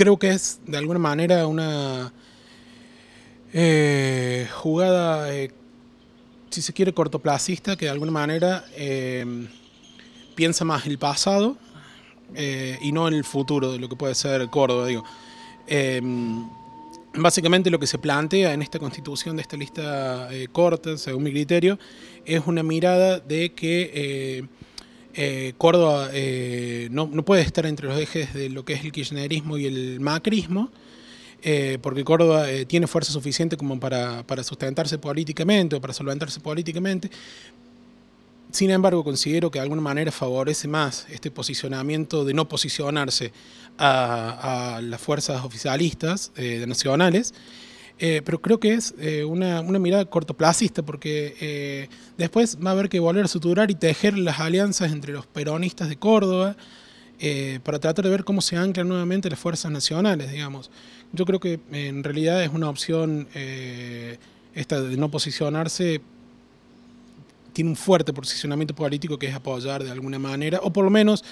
creo que es de alguna manera una eh, jugada, eh, si se quiere, cortoplacista, que de alguna manera eh, piensa más el pasado y no en el futuro, de lo que puede ser Córdoba, digo. Em, básicamente lo que se plantea en esta constitución de esta lista corta, según mi criterio, es una mirada de que eh, Córdoba eh, no, puede estar entre los ejes de lo que es el kirchnerismo y el macrismo, eh, porque Córdoba tiene fuerza suficiente como para, sustentarse políticamente o para solventarse políticamente. Sin embargo, considero que de alguna manera favorece más este posicionamiento de no posicionarse a, a las fuerzas oficialistas nacionales, eh, pero creo que es eh, una, mirada cortoplacista, porque eh, después va a haber que volver a suturar y tejer las alianzas entre los peronistas de Córdoba para tratar de ver cómo se anclan nuevamente las fuerzas nacionales, digamos. Yo creo que en realidad es una opción esta de no posicionarse, tiene un fuerte posicionamiento político que es apoyar de alguna manera, o por lo menos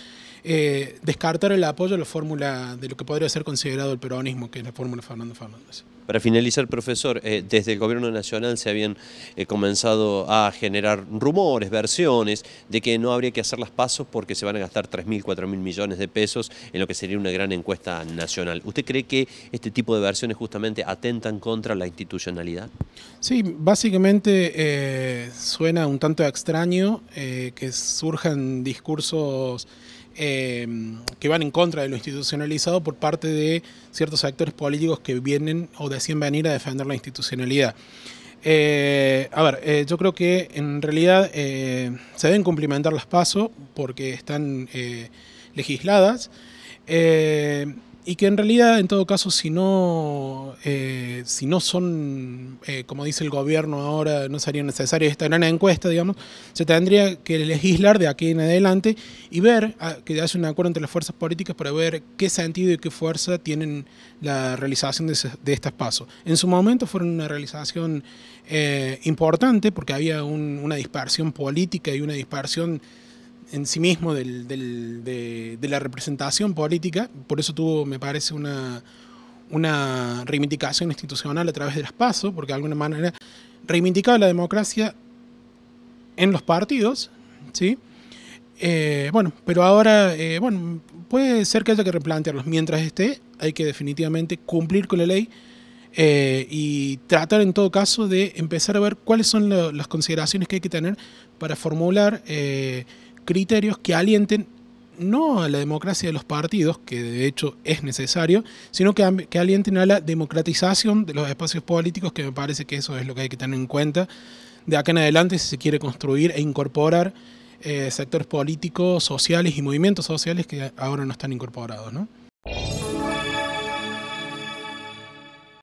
eh, descartar el apoyo a la fórmula de lo que podría ser considerado el peronismo, que es la fórmula Fernando Fernández. Para finalizar, profesor, eh, desde el gobierno nacional se habían eh, comenzado a generar rumores, versiones, de que no habría que hacer las pasos porque se van a gastar 3.000, 4.000 millones de pesos en lo que sería una gran encuesta nacional. ¿Usted cree que este tipo de versiones justamente atentan contra la institucionalidad? Sí, básicamente suena un tanto extraño que surjan discursos Em, que van en contra de lo institucionalizado por parte de ciertos actores políticos que vienen o decían venir a defender la institucionalidad. Eh, a ver, eh, yo creo que en realidad eh, se deben cumplimentar los pasos porque están legisladas y que en realidad, en todo caso, si no, eh, si no son, eh, como dice el gobierno ahora, no sería necesaria esta gran encuesta, digamos, se tendría que legislar de aquí en adelante y ver, ah, que hace un acuerdo entre las fuerzas políticas para ver qué sentido y qué fuerza tienen la realización de, estas pasos. En su momento fueron una realización eh, importante porque había una dispersión política y una dispersión en sí mismo de, la representación política, por eso tuvo, me parece, una, reivindicación institucional a través de las PASO, porque de alguna manera reivindicaba la democracia en los partidos, ¿sí? Eh, bueno, pero ahora, eh, bueno, puede ser que haya que replantearlos. Mientras esté, hay que definitivamente cumplir con la ley eh, y tratar en todo caso de empezar a ver cuáles son las consideraciones que hay que tener para formular criterios que alienten no a la democracia de los partidos, que de hecho es necesario, sino que, alienten a la democratización de los espacios políticos, que me parece que eso es lo que hay que tener en cuenta de acá en adelante si se quiere construir e incorporar eh, sectores políticos, sociales y movimientos sociales que ahora no están incorporados. ¿no?